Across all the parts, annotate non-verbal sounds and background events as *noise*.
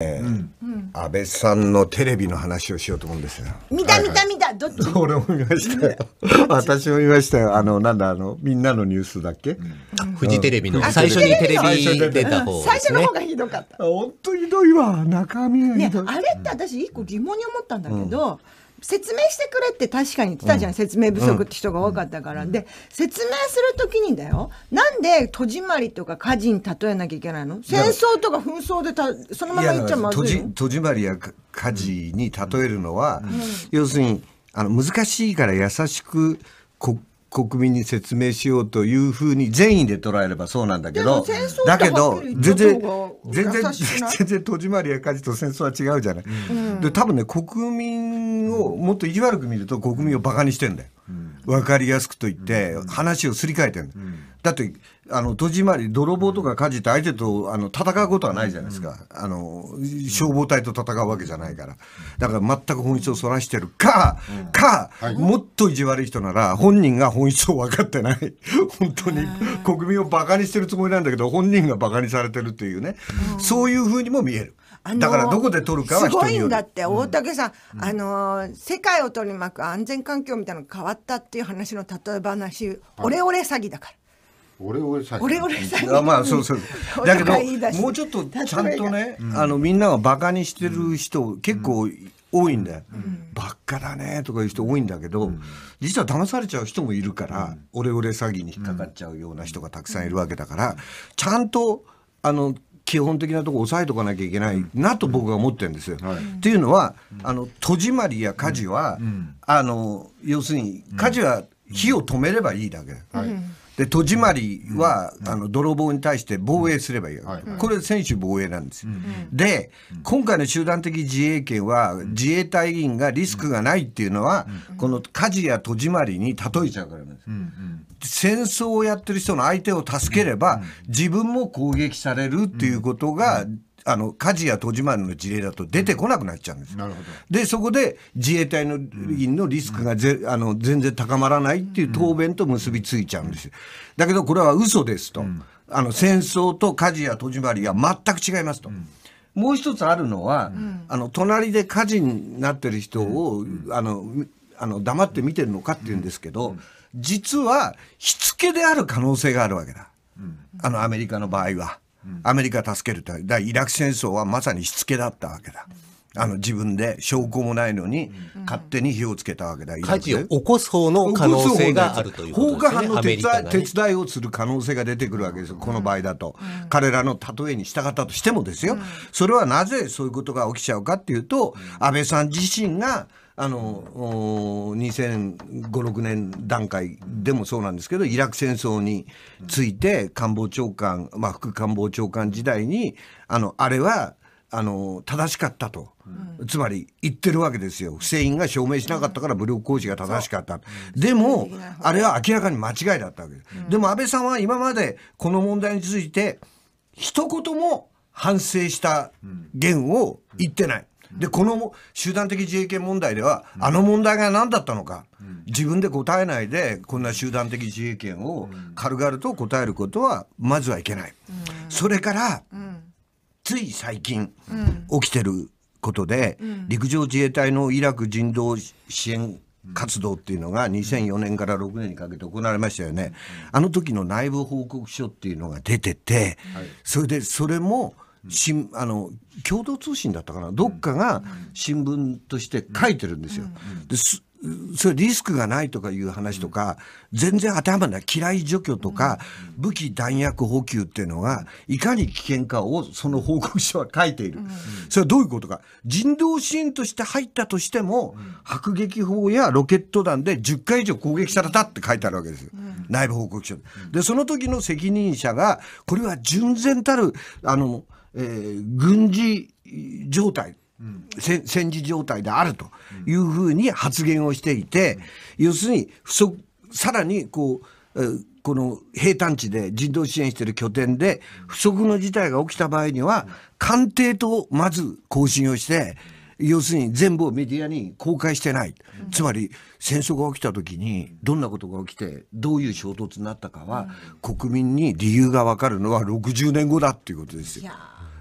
安倍さんのテレビの話をしようと思うんですよ。見た見た見た、どっち。俺も見ましたよ。私も見ましたよ。あのなんだあのみんなのニュースだっけ？フジテレビの最初にテレビ出た方、最初の方がひどかった。本当ひどいわ中身ねあれって私一個疑問に思ったんだけど。説明してくれって確かに言ってたじゃん、うん、説明不足って人が多かったから、うん、で説明するときにだよなんで戸締まりとか火事に例えなきゃいけないの戦争とか紛争でたそのまま言っちゃまずい戸締まりや火事に例えるのは、うん、要するにあの難しいから優しくこ国民に説明しようというふうに善意で捉えればそうなんだけど、だけど、全然、全然、*laughs* 全然戸締まりや火事と戦争は違うじゃない。うん、で、多分ね、国民をもっと意地悪く見ると国民を馬鹿にしてんだよ。うん分かりやすくと言って、話をすり替えてる、うん、だってあの戸締まり泥棒とか火事って相手とあの戦うことはないじゃないですか、うん、あの消防隊と戦うわけじゃないからだから全く本質をそらしてるか、うん、か、はい、もっと意地悪い人なら本人が本質を分かってない *laughs* 本当に国民をバカにしてるつもりなんだけど本人がバカにされてるっていうね、そういうふうにも見える。あのだからどこで取るかはすごいんだって、大竹さん、うん、あの世界を取り巻く安全環境みたいなのが変わったっていう話の例え話、はい、オレオレ詐欺だから。オレオレ詐欺。オレオレ詐欺。まあそうそう。*laughs* だけどもうちょっとちゃんとね、あのみんながバカにしてる人、結構多いんだよ、うん、ばっかだねとかいう人多いんだけど、うん、実は騙されちゃう人もいるから、うん、オレオレ詐欺に引っかかっちゃうような人がたくさんいるわけだから、ちゃんとあの基本的なところ押さえておかなきゃいけないなと僕は思ってるんですよ。と、はい、いうのはあの戸締まりや火事は、あの要するに火事は火を止めればいいだけ。はいで戸締まりは、あの泥棒に対して防衛すればいいわけ、これ専守防衛なんですよ、で今回の集団的自衛権は自衛隊員がリスクがないっていうのは、この火事や戸締まりに例えちゃうからなんです、戦争をやってる人の相手を助ければ、自分も攻撃されるっていうことが、あの火事や戸締まりの事例だと出てこなくなっちゃうんです。なるほどでそこで自衛隊の員のリスクがぜ、あの全然高まらないっていう答弁と結びついちゃうんです。だけどこれは嘘ですと、あの戦争と火事や戸締まりは全く違いますと。もう一つあるのは、あの隣で火事になってる人を、あのあの黙って見てるのかっていうんですけど、実はしつけである可能性があるわけだ、あのアメリカの場合は。アメリカ助けるとだイラク戦争はまさにしつけだったわけだ。あの自分で証拠もないのに、勝手に火をつけたわけだ、うん、火事を起こす方の可能性があるという放火犯の手伝,、手伝いをする可能性が出てくるわけですよ、この場合だと。うん、彼らの例えに従ったとしてもですよ、うん、それはなぜそういうことが起きちゃうかっていうと、安倍さん自身が、あの2005、6年段階でもそうなんですけど、イラク戦争について官房長官、まあ、副官房長官時代に、あの、あれは、あの正しかったと、うん、つまり言ってるわけですよ、不正因が証明しなかったから武力行使が正しかった、でも、あれは明らかに間違いだったわけです、うん、でも安倍さんは今までこの問題について、一言も反省した言を言ってない、でこの集団的自衛権問題では、あの問題が何だったのか、自分で答えないでこんな集団的自衛権を軽々と答えることはまずはいけない。それから、つい最近、起きてることで、陸上自衛隊のイラク人道支援活動っていうのが2004年から6年にかけて行われましたよね。あの時の内部報告書っていうのが出てて、それでそれもしんあの共同通信だったかなどっかが新聞として書いてるんですよ。ですそれリスクがないとかいう話とか、全然当てはまらない。機雷除去とか、武器弾薬補給っていうのが、いかに危険かをその報告書は書いている。それはどういうことか。人道支援として入ったとしても、迫撃砲やロケット弾で10回以上攻撃されたって書いてあるわけですよ。内部報告書で。その時の責任者が、これは純然たる、あの、えー、軍事状態、うん、戦時状態であるというふうに発言をしていて、うん、要するに不足さらにこう、えー、この平坦地で人道支援している拠点で不測の事態が起きた場合には官邸とまず交信をして。要するに全部をメディアに公開してない、つまり戦争が起きた時にどんなことが起きてどういう衝突になったかは、国民に理由が分かるのは60年後だっていうことですよ。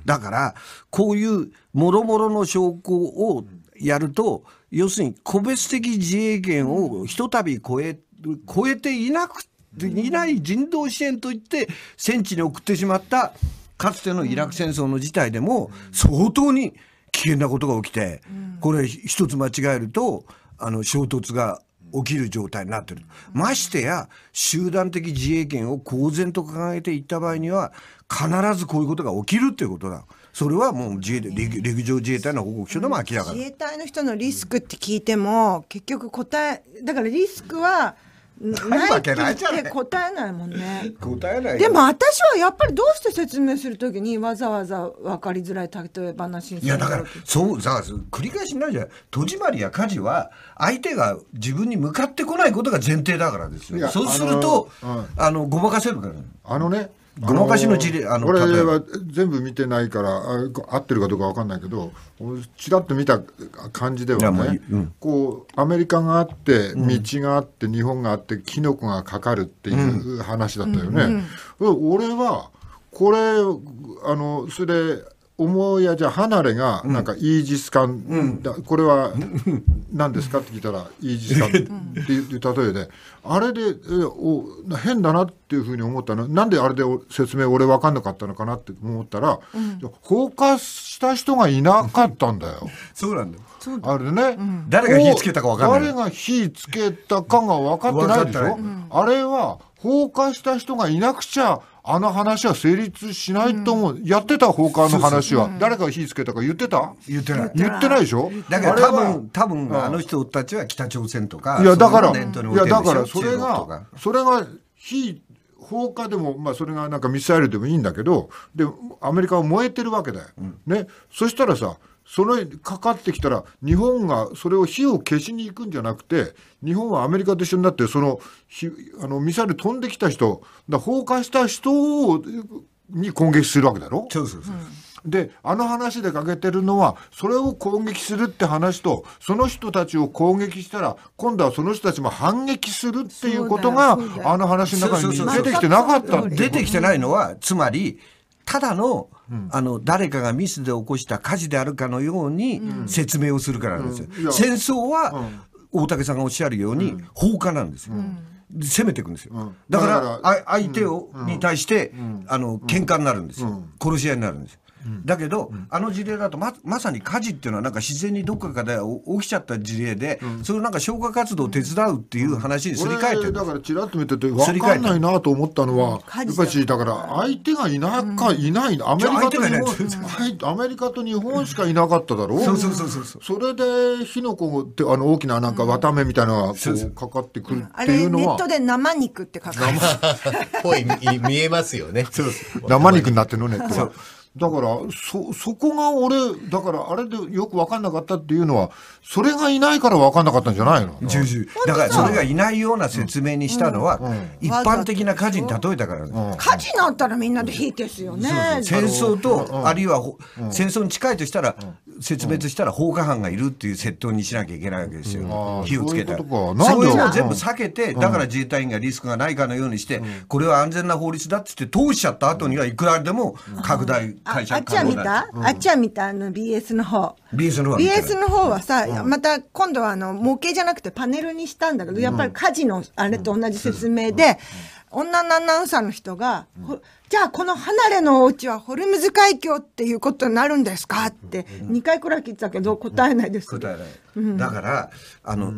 だからこういうもろもろの証拠をやると要するに個別的自衛権をひとたび超え超えていなくいない人道支援といって戦地に送ってしまったかつてのイラク戦争の事態でも相当に危険なことが起きてこれ一つ間違えるとあの衝突が起きる状態になってる。ましてや、集団的自衛権を公然と掲げていった場合には、必ずこういうことが起きるっていうことだ。それはもう自衛陸陸上自衛隊の報告書でも明らかだ、自衛隊の人のリスクって聞いても、結局答え、だからリスクは、ないわけないじゃ答えないもんね答えないでも私はやっぱりどうして説明するときにわざわざ分かりづらい例え話にいやだからそう繰り返しになるじゃん。戸締まりや家事は相手が自分に向かってこないことが前提だからですよそうすると、あの、ごまかせるからあのねごまかしの事例、あのは全部見てないから、合ってるかどうか分かんないけど、ちらっと見た感じではね、ううん、こうアメリカがあって、道があって、日本があって、キノコがかかるっていう話だったよね。うん、俺はこれあのそれ母屋じゃ離れがなんかイージス艦、うん、これは何ですかって聞いたらイージス艦っていう例えであれでお変だなっていうふうに思ったのなんであれで説明俺分かんなかったのかなって思ったら、うん、放火した人がいなかったんだよ。*laughs* そうなんだあれね、うん、誰が火つけたか分かんない誰が火つけたかが分かってないでしょ、うん、あれは放火した人がいなくちゃあの話は成立しないと思う。うん、やってた放火の話は。誰か誰が火つけたか言ってた言ってない。言ってないでしょだから多分、多分、あの人たちは北朝鮮とか。いや、だから、いや、だから、それが、それが火放火でも、まあ、それがなんかミサイルでもいいんだけど、で、アメリカは燃えてるわけだよ。うん、ね。そしたらさ、それかかってきたら、日本がそれを火を消しに行くんじゃなくて、日本はアメリカと一緒になって、そのあのミサイル飛んできた人、だ放火した人をに攻撃するわけだろ。そうそうそう。うんで、あの話で欠けてるのは、それを攻撃するって話と、その人たちを攻撃したら、今度はその人たちも反撃するっていうことが、あの話の中に出てきてなかった出てきてないのは、つまり、ただの、うん、あの、誰かがミスで起こした火事であるかのように説明をするからなんですよ。うん、戦争は、大竹さんがおっしゃるように、放火なんですよ。うん攻めていくんですよ、うん、だから相手を、うん、に対して、うん、あの喧嘩になるんですよ、殺し合いになるんですだけど、あの事例だとままさに火事っていうのはなんか自然にどっかで起きちゃった事例で、それをなんか消火活動を手伝うっていう話にすり替えてる、だからちらっと見てて分かんないなと思ったのはやっぱりだから相手がいなか、いないアメリカと日本アメリカと日本しかいなかっただろうそうそうそうそうそれで火の粉ってあの大きななんか綿目みたいなのがこうかかってくるっていうのは、ネットで生肉って書かれて生 *laughs* 見えますよね生肉になってるのネットは。だからそそこが俺だからあれでよく分かんなかったっていうのはそれがいないから分かんなかったんじゃないのだからそれがいないような説明にしたのは、一般的な火事に例えたから、うん、火事になったらみんなで火消すよね戦争と、あるいは、戦争に近いとしたら、説明としたら放火犯がいるっていう窃盗にしなきゃいけないわけですよ、火をつけたらそういうのを全部避けて、だから自衛隊員がリスクがないかのようにして、これは安全な法律だっつって通しちゃった後にはいくらでも拡大、あっちは見た、うん、あっちは見たあの BS の方。BS の方 ?BS の方はさ、うん、また今度はあの模型じゃなくてパネルにしたんだけど、やっぱり家事のあれと同じ説明で、女のアナウンサーの人が、じゃあこの離れのお家はホルムズ海峡っていうことになるんですかって2回くらい聞いてたけど答えないです。答えない。だから、あの、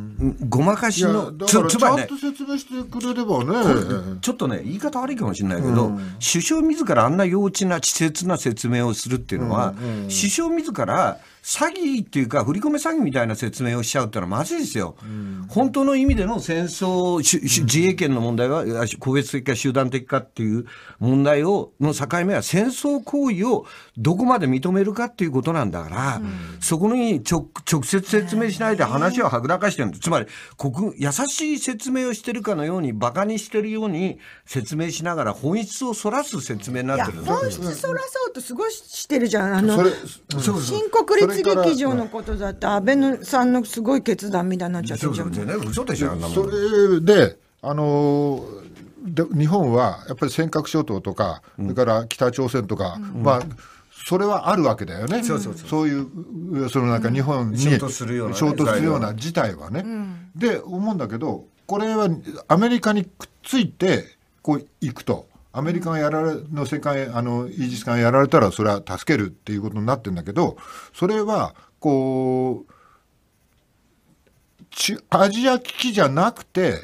ごまかしの、ちょっと説明してくれればね。ちょっとね、言い方悪いかもしれないけど、首相自らあんな幼稚な、稚拙な説明をするっていうのは、首相自ら、詐欺っていうか、振り込め詐欺みたいな説明をしちゃうってのはまずいですよ。本当の意味での戦争、自衛権の問題は、個別的か集団的かっていう問題を、の境目は戦争行為をどこまで認めるかっていうことなんだから、そこに直接説明しないで話をはぐらかしてるんです。つまり、国、優しい説明をしてるかのように、馬鹿にしてるように説明しながら、本質をそらす説明になってる本質そらそうとすごいしてるじゃん。あの、新国立劇場のことだって、安倍のさんのすごい決断みたいになっちゃってるじゃん。それで、あのー、日本はやっぱり尖閣諸島とか、うん、それから北朝鮮とか、うん、まあ、うんそれはあるわけだよね。そうそうそうそういう、その中、日本に衝突するような、衝突するような事態はね。で、思うんだけど、これはアメリカにくっついて、こう行くと。アメリカがやられの世界あのイージス艦がやられたらそれは助けるっていうことになってるんだけどそれはこうアジア危機じゃなくて、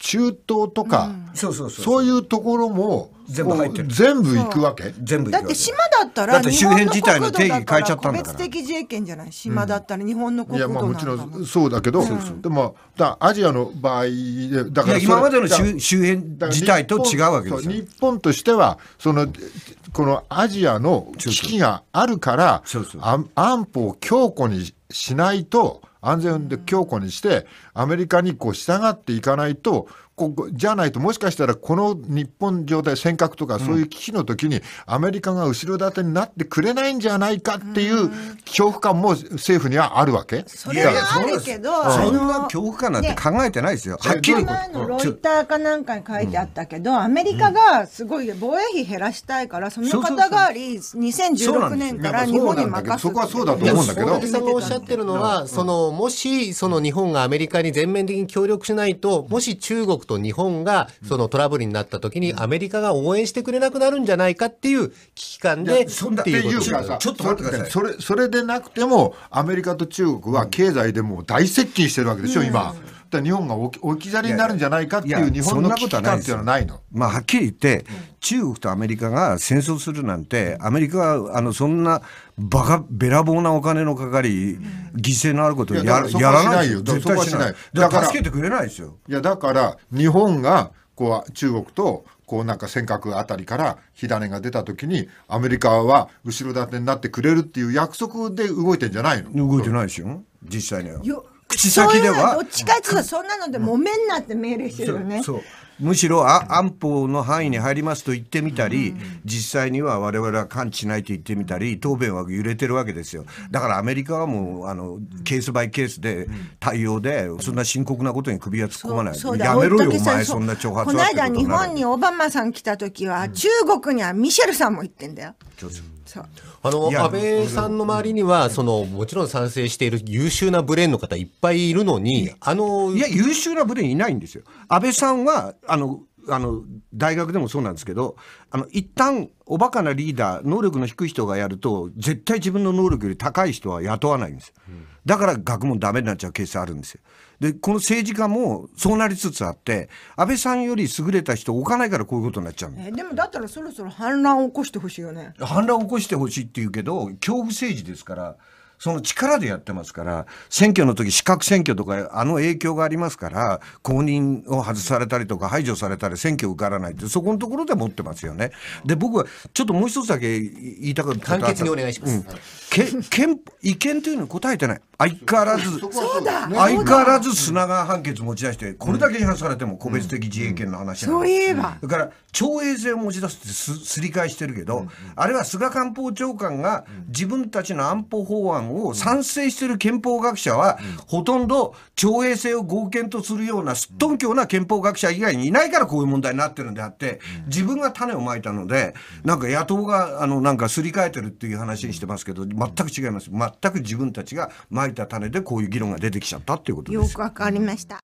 中東とか、うそういうところも全部入ってる全部行くわけ全部だって島だったら周辺自体の定義変えちゃったんだから別的自衛権じゃない島だったら日本の国土なんだうん、いやまあもちろんそうだけど、うん、でもだアジアの場合だから今までの周辺自体と違うわけですよ日本としてはそのこのアジアの危機があるからそそうう安保を強固にしないと安全で強固にしてアメリカにこう従っていかないとここじゃないと、もしかしたらこの日本状態、尖閣とかそういう危機の時に、アメリカが後ろ盾になってくれないんじゃないかっていう恐怖感も政府にはあるわけそれはあるけど、そんな恐怖感なんて考えてないですよ、はっきり前のロイターかなんかに書いてあったけど、アメリカがすごい防衛費減らしたいから、その肩代わり、2016年から日本に任せすそこはそうだと思うんだけど。さんがおっしゃってるのは、そのもしその日本がアメリカに全面的に協力しないと、もし中国と日本がそのトラブルになった時にアメリカが応援してくれなくなるんじゃないかっていう危機感でっていうちょっと待ってくださいそれそれでなくてもアメリカと中国は経済でも大接近してるわけでしょ、今。うだ日本が置き置き去りになるんじゃないかっていう日本の危機感っていうのはないのまあ、はっきり言って、中国とアメリカが戦争するなんて、アメリカはあのそんなバカべらぼうなお金のかかり、犠牲のあることをややらないよ、しない。だから助けてくれないですよ。いやだから日本がこう中国とこうなんか尖閣あたりから火種が出た時にアメリカは後ろ盾になってくれるっていう約束で動いてんじゃないの動いてないですよ実際には。口先ではどっちかっていうとそんなので揉めんなって命令してるよね。そうむしろあ安保の範囲に入りますと言ってみたり、うん、実際には我々は感知しないと言ってみたり答弁は揺れてるわけですよだからアメリカはもうあのケースバイケースで対応でそんな深刻なことに首は突っ込まないやめろよお前そんな挑発この間日本にオバマさん来た時は、うん、中国にはミシェルさんも行ってんだよ。あの安倍さんの周りにはそのもちろん賛成している優秀なブレーンの方いっぱいいるのにあのいや優秀なブレーンいないんですよ安倍さんはあのあの大学でもそうなんですけどあの一旦おバカなリーダー能力の低い人がやると絶対自分の能力より高い人は雇わないんですよ、だから学問ダメになっちゃうケースあるんですよでこの政治家もそうなりつつあって安倍さんより優れた人置かないからこういうことになっちゃうえでもだったらそろそろ反乱を起こしてほしいよね反乱を起こしてほしいって言うけど恐怖政治ですからその力でやってますから、選挙の時、資格選挙とか、あの影響がありますから、公認を外されたりとか、排除されたり、選挙受からないって、そこのところで持ってますよね。で、僕は、ちょっともう一つだけ言いたかった。簡潔にお願いします。うん、け憲違憲というのに答えてない。相変わらず、相変わらず砂川判決持ち出して、これだけ批判されても個別的自衛権の話うだから、徴兵制を持ち出すってすすりえしてるけど、あれは菅官房長官が自分たちの安保法案を賛成してる憲法学者は、ほとんど徴兵制を合憲とするようなすっとんきょうな憲法学者以外にいないからこういう問題になってるんであって、自分が種をまいたので、なんか野党が、あの、なんかすり替えてるっていう話にしてますけど、全く違います。全く自分たちが前た種でこういう議論が出てきちゃったっていうことですよくわかりました